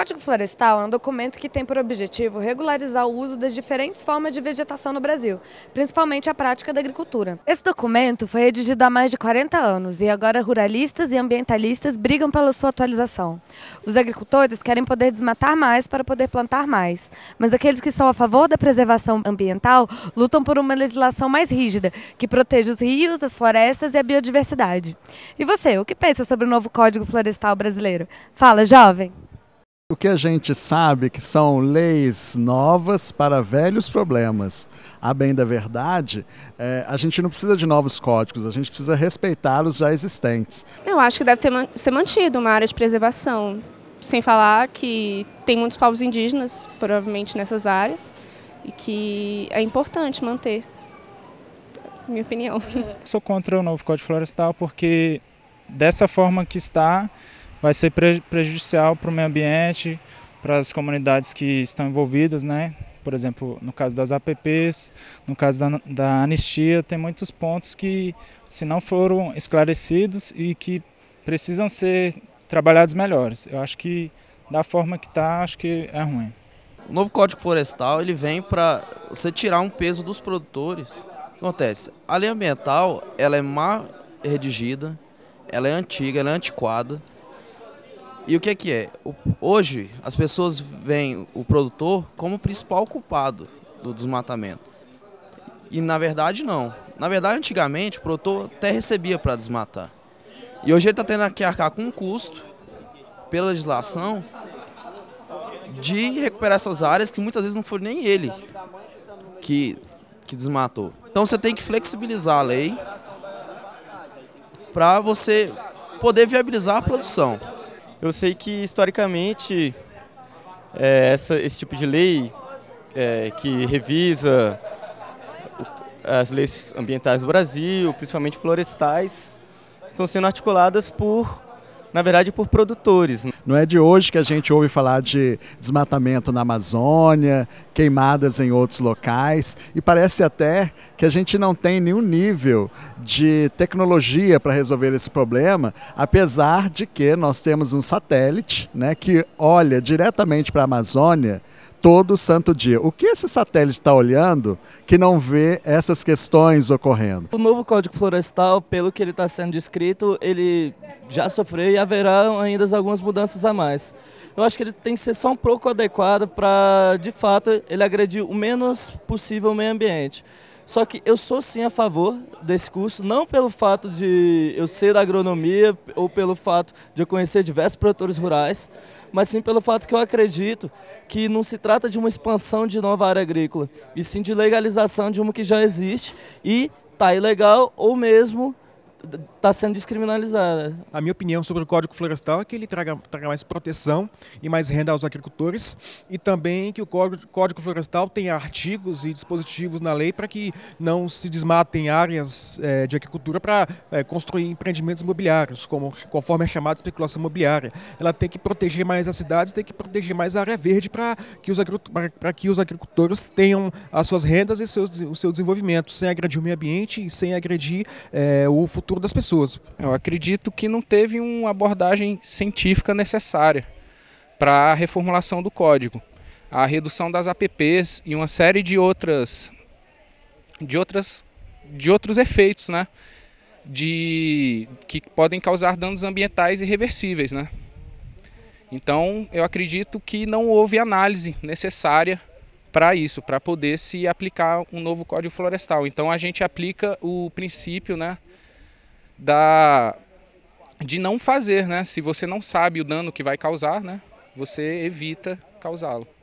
Código Florestal é um documento que tem por objetivo regularizar o uso das diferentes formas de vegetação no Brasil, principalmente a prática da agricultura. Esse documento foi redigido há mais de 40 anos e agora ruralistas e ambientalistas brigam pela sua atualização. Os agricultores querem poder desmatar mais para poder plantar mais, mas aqueles que são a favor da preservação ambiental lutam por uma legislação mais rígida, que proteja os rios, as florestas e a biodiversidade. E você, o que pensa sobre o novo Código Florestal brasileiro? Fala, jovem! O que a gente sabe que são leis novas para velhos problemas. A bem da verdade, é, a gente não precisa de novos códigos, a gente precisa respeitar os já existentes. Eu acho que deve ter, ser mantido uma área de preservação, sem falar que tem muitos povos indígenas, provavelmente, nessas áreas, e que é importante manter, minha opinião. Sou contra o novo Código Florestal porque, dessa forma que está, vai ser prejudicial para o meio ambiente, para as comunidades que estão envolvidas, né? Por exemplo, no caso das APPs, no caso da, da anistia, tem muitos pontos que, se não foram esclarecidos e que precisam ser trabalhados melhores. Eu acho que, da forma que está, acho que é ruim. O novo Código Florestal ele vem para você tirar um peso dos produtores. O que acontece? A lei ambiental ela é mal redigida, ela é antiga, ela é antiquada. E o que é que é? O, hoje, as pessoas veem o produtor como o principal culpado do desmatamento. E na verdade, não. Na verdade, antigamente, o produtor até recebia para desmatar. E hoje ele está tendo que arcar com um custo, pela legislação, de recuperar essas áreas que muitas vezes não foi nem ele que, que desmatou. Então você tem que flexibilizar a lei para você poder viabilizar a produção. Eu sei que historicamente é, essa, esse tipo de lei é, que revisa as leis ambientais do Brasil, principalmente florestais, estão sendo articuladas por na verdade, por produtores. Não é de hoje que a gente ouve falar de desmatamento na Amazônia, queimadas em outros locais, e parece até que a gente não tem nenhum nível de tecnologia para resolver esse problema, apesar de que nós temos um satélite né, que olha diretamente para a Amazônia todo santo dia. O que esse satélite está olhando que não vê essas questões ocorrendo? O novo Código Florestal, pelo que ele está sendo descrito, ele já sofreu e haverá ainda algumas mudanças a mais. Eu acho que ele tem que ser só um pouco adequado para, de fato, ele agredir o menos possível o meio ambiente. Só que eu sou sim a favor desse curso, não pelo fato de eu ser da agronomia ou pelo fato de eu conhecer diversos produtores rurais, mas sim pelo fato que eu acredito que não se trata de uma expansão de nova área agrícola, e sim de legalização de uma que já existe e está ilegal ou mesmo está sendo descriminalizada. A minha opinião sobre o Código Florestal é que ele traga, traga mais proteção e mais renda aos agricultores e também que o Código, Código Florestal tenha artigos e dispositivos na lei para que não se desmatem áreas é, de agricultura para é, construir empreendimentos imobiliários, como, conforme é chamada especulação imobiliária. Ela tem que proteger mais as cidades, tem que proteger mais a área verde para que, os que os agricultores tenham as suas rendas e seus, o seu desenvolvimento, sem agredir o meio ambiente e sem agredir é, o futuro futuro das pessoas. Eu acredito que não teve uma abordagem científica necessária para a reformulação do código. A redução das APPs e uma série de outras de outras de outros efeitos, né? De que podem causar danos ambientais irreversíveis, né? Então, eu acredito que não houve análise necessária para isso, para poder se aplicar um novo Código Florestal. Então, a gente aplica o princípio, né, da de não fazer, né? Se você não sabe o dano que vai causar, né? Você evita causá-lo.